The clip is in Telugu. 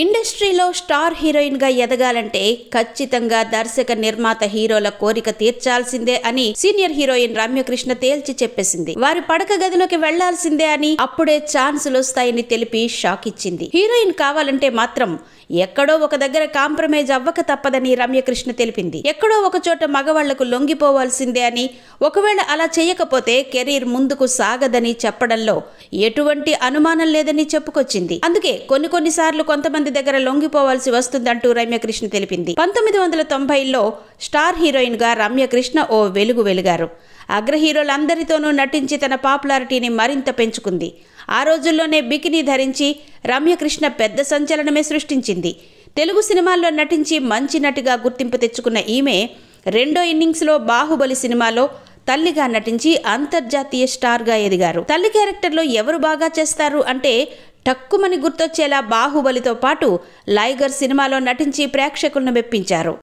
ఇండస్ట్రీలో స్టార్ హీరోయిన్గా ఎదగాలంటే ఖచ్చితంగా దర్శక నిర్మాత హీరోల కోరిక తీర్చాల్సిందే అని సీనియర్ హీరోయిన్ రమ్యకృష్ణ తేల్చి చెప్పేసింది వారి పడక గదిలోకి వెళ్లాల్సిందే అని అప్పుడే ఛాన్సులు వస్తాయని తెలిపి షాక్ ఇచ్చింది హీరోయిన్ కావాలంటే మాత్రం ఎక్కడో ఒక దగ్గర కాంప్రమైజ్ అవ్వక తప్పదని రమ్యకృష్ణ తెలిపింది ఎక్కడో ఒక చోట మగవాళ్లకు లొంగిపోవాల్సిందే అని ఒకవేళ అలా చేయకపోతే కెరీర్ ముందుకు సాగదని చెప్పడంలో ఎటువంటి అనుమానం లేదని చెప్పుకొచ్చింది అందుకే కొన్ని కొన్నిసార్లు కొంతమంది మంది దగ్గర లొంగిపోవాల్సి వస్తుందంటూ రమ్యకృష్ణ తెలిపింది పంతొమ్మిది వందల తొంభైలో స్టార్ హీరోయిన్ గా రమ్యకృష్ణ ఓ వెలుగు వెలుగారు అగ్ర హీరోలందరితోనూ నటించి తన పాపులారిటీని మరింత పెంచుకుంది ఆ రోజుల్లోనే బికినీ ధరించి రమ్యకృష్ణ పెద్ద సంచలనమే సృష్టించింది తెలుగు సినిమాల్లో నటించి మంచి నటిగా గుర్తింపు తెచ్చుకున్న ఈమె రెండో ఇన్నింగ్స్లో బాహుబలి సినిమాలో తల్లిగా నటించి అంతర్జాతీయ స్టార్గా ఎదిగారు తల్లి క్యారెక్టర్లో ఎవరు బాగా చేస్తారు అంటే టక్కుమని గుర్తొచ్చేలా బాహుబలితో పాటు లైగర్ సినిమాలో నటించి ప్రేక్షకులను మెప్పించారు